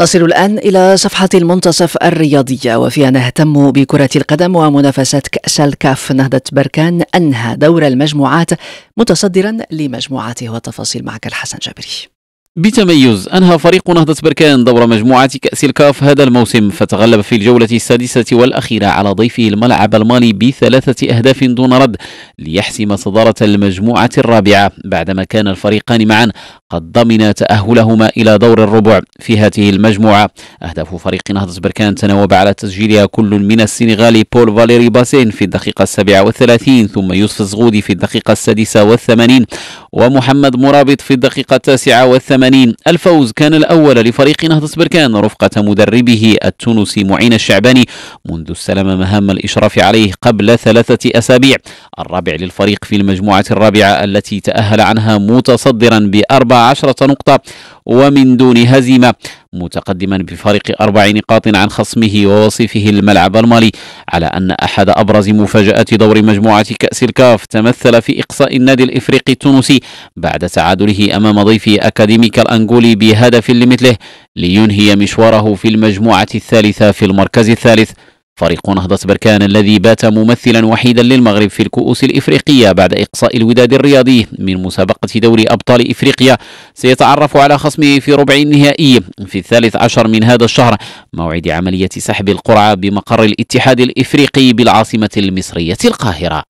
نصل الآن إلى صفحة المنتصف الرياضية وفيها نهتم بكرة القدم ومنافسات كأس الكاف نهضة بركان أنهى دور المجموعات متصدرا لمجموعاته والتفاصيل معك الحسن جابري بتميز أنهى فريق نهضة بركان دور مجموعة كأس الكاف هذا الموسم فتغلب في الجولة السادسة والأخيرة على ضيفه الملعب الماني بثلاثة أهداف دون رد ليحسم صدارة المجموعة الرابعة بعدما كان الفريقان معا قد ضمنا تأهلهما إلى دور الربع في هذه المجموعة أهداف فريق نهضة بركان تناوب على تسجيلها كل من السنغالي بول فاليري باسين في الدقيقة السابعة والثلاثين ثم يوسف الزغودي في الدقيقة السادسة والثمانين ومحمد مرابط في الدقيقة التاسعة والثمانين الفوز كان الأول لفريق نهضة بركان رفقة مدربه التونسي معين الشعباني منذ استلم مهام الإشراف عليه قبل ثلاثة أسابيع الرابع للفريق في المجموعة الرابعة التي تأهل عنها متصدرا بأربع عشرة نقطة ومن دون هزيمة متقدما بفارق أربع نقاط عن خصمه ووصيفه الملعب المالي على أن أحد أبرز مفاجآت دور مجموعة كأس الكاف تمثل في إقصاء النادي الإفريقي التونسي بعد تعادله أمام ضيفه أكاديميكا الأنغولي بهدف لمثله لينهي مشواره في المجموعة الثالثة في المركز الثالث فريق نهضة بركان الذي بات ممثلا وحيدا للمغرب في الكؤوس الإفريقية بعد إقصاء الوداد الرياضي من مسابقة دوري أبطال إفريقيا سيتعرف على خصمه في ربع النهائي في الثالث عشر من هذا الشهر موعد عملية سحب القرعة بمقر الاتحاد الإفريقي بالعاصمة المصرية القاهرة